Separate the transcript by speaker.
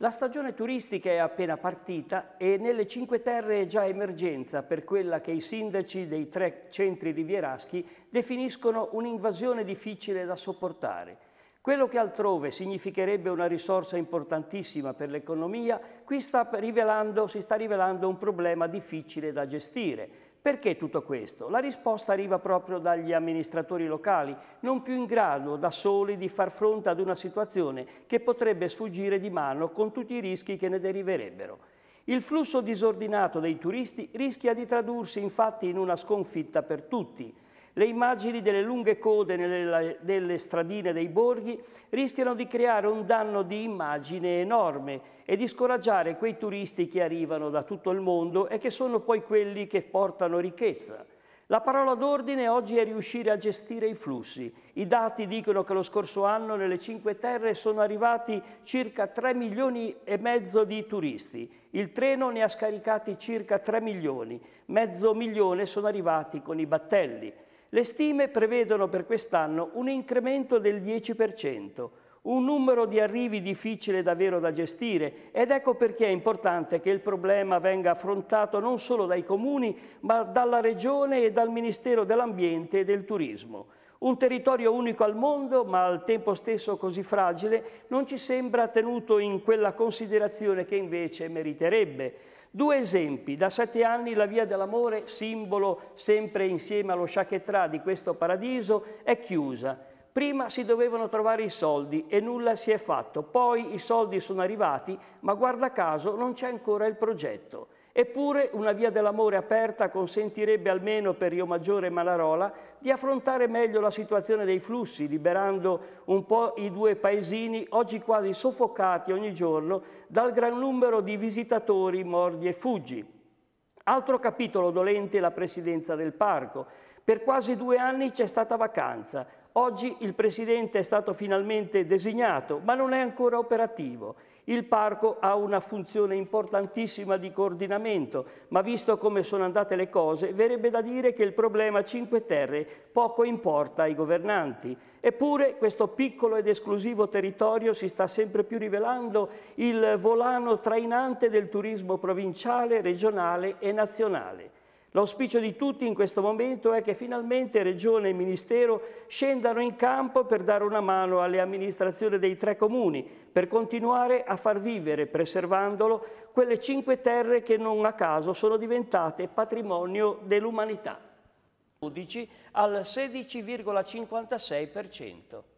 Speaker 1: La stagione turistica è appena partita e nelle Cinque Terre è già emergenza per quella che i sindaci dei tre centri rivieraschi definiscono un'invasione difficile da sopportare. Quello che altrove significherebbe una risorsa importantissima per l'economia, qui sta si sta rivelando un problema difficile da gestire, perché tutto questo? La risposta arriva proprio dagli amministratori locali, non più in grado da soli di far fronte ad una situazione che potrebbe sfuggire di mano con tutti i rischi che ne deriverebbero. Il flusso disordinato dei turisti rischia di tradursi infatti in una sconfitta per tutti, le immagini delle lunghe code nelle, delle stradine dei borghi rischiano di creare un danno di immagine enorme e di scoraggiare quei turisti che arrivano da tutto il mondo e che sono poi quelli che portano ricchezza. La parola d'ordine oggi è riuscire a gestire i flussi. I dati dicono che lo scorso anno nelle Cinque Terre sono arrivati circa 3 milioni e mezzo di turisti. Il treno ne ha scaricati circa 3 milioni, mezzo milione sono arrivati con i battelli. Le stime prevedono per quest'anno un incremento del 10%, un numero di arrivi difficile davvero da gestire ed ecco perché è importante che il problema venga affrontato non solo dai comuni ma dalla Regione e dal Ministero dell'Ambiente e del Turismo. Un territorio unico al mondo, ma al tempo stesso così fragile, non ci sembra tenuto in quella considerazione che invece meriterebbe. Due esempi. Da sette anni la Via dell'Amore, simbolo sempre insieme allo Chaketra di questo paradiso, è chiusa. Prima si dovevano trovare i soldi e nulla si è fatto. Poi i soldi sono arrivati, ma guarda caso non c'è ancora il progetto. Eppure una via dell'amore aperta consentirebbe almeno per Rio Maggiore e Manarola di affrontare meglio la situazione dei flussi, liberando un po' i due paesini oggi quasi soffocati ogni giorno dal gran numero di visitatori mordi e fuggi. Altro capitolo dolente è la presidenza del parco. Per quasi due anni c'è stata vacanza Oggi il presidente è stato finalmente designato, ma non è ancora operativo. Il parco ha una funzione importantissima di coordinamento, ma visto come sono andate le cose, verrebbe da dire che il problema Cinque Terre poco importa ai governanti. Eppure questo piccolo ed esclusivo territorio si sta sempre più rivelando il volano trainante del turismo provinciale, regionale e nazionale. L'auspicio di tutti in questo momento è che finalmente Regione e Ministero scendano in campo per dare una mano alle amministrazioni dei tre comuni, per continuare a far vivere, preservandolo, quelle cinque terre che non a caso sono diventate patrimonio dell'umanità. al 16,56%.